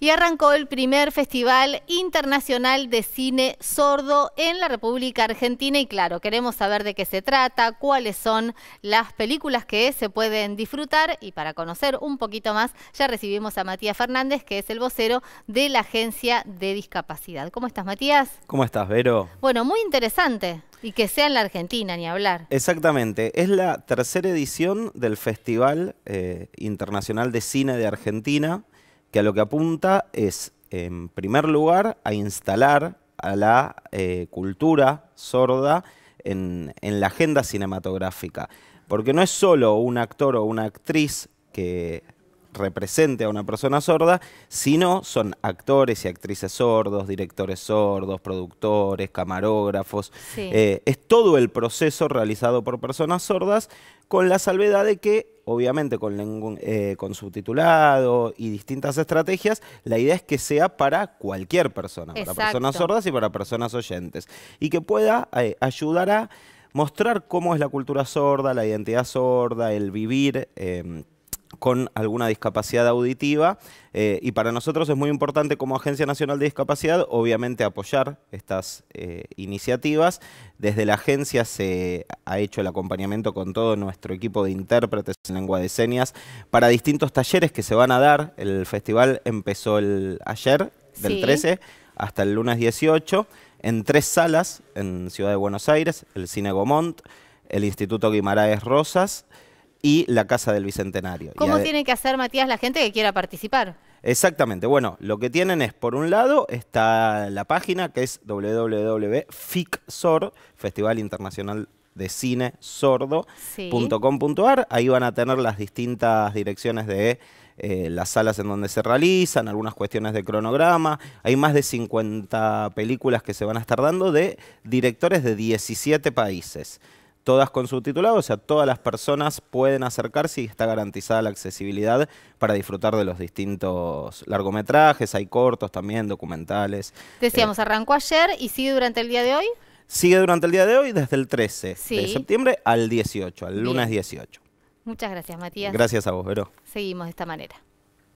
y arrancó el primer Festival Internacional de Cine Sordo en la República Argentina. Y claro, queremos saber de qué se trata, cuáles son las películas que se pueden disfrutar y para conocer un poquito más ya recibimos a Matías Fernández, que es el vocero de la Agencia de Discapacidad. ¿Cómo estás, Matías? ¿Cómo estás, Vero? Bueno, muy interesante. Y que sea en la Argentina, ni hablar. Exactamente. Es la tercera edición del Festival eh, Internacional de Cine de Argentina que a lo que apunta es, en primer lugar, a instalar a la eh, cultura sorda en, la agenda cinematográfica. Porque no es solo un actor o una actriz que represente a una persona sorda, sino son actores y actrices sordos, directores sordos, productores, camarógrafos. Eh, es todo el proceso realizado por personas sordas con la salvedad de que obviamente con, eh, con subtitulado y distintas estrategias, la idea es que sea para cualquier persona, para personas sordas y para personas oyentes, y que pueda eh, ayudar a mostrar cómo es la cultura sorda, la identidad sorda, el vivir. Em, con alguna discapacidad auditiva. Eh, y para nosotros es muy importante como Agencia Nacional de Discapacidad, obviamente, apoyar estas eh, iniciativas. Desde la agencia se ha hecho el acompañamiento con todo nuestro equipo de intérpretes en lengua de señas para distintos talleres que se van a dar. El festival empezó el, ayer, del 13 hasta el lunes 18, en tres salas en Ciudad de Buenos Aires, el Cine Gomont, el Instituto Guimaraes Rosas y la Casa del Bicentenario. ¿Cómo tiene que hacer, Matías, la gente que quiera participar? Exactamente. Bueno, lo que tienen es, por un lado, está la página que es www.ficsor, Festival Internacional de Cine Sordo.com.ar. Ahí van a tener las distintas direcciones de eh, las salas en donde se realizan, algunas cuestiones de cronograma. Hay más de 50 películas que se van a estar dando de directores de 17 países todas con subtitulado, o sea, todas las personas pueden acercarse y está garantizada la accesibilidad para disfrutar de los distintos largometrajes, hay cortos también, documentales. Decíamos, eh, arrancó ayer y sigue durante el día de hoy. Sigue durante el día de hoy desde el 13 de septiembre al 18, al lunes 18. Muchas gracias, Matías. Gracias a vos, Vero. Seguimos de esta manera.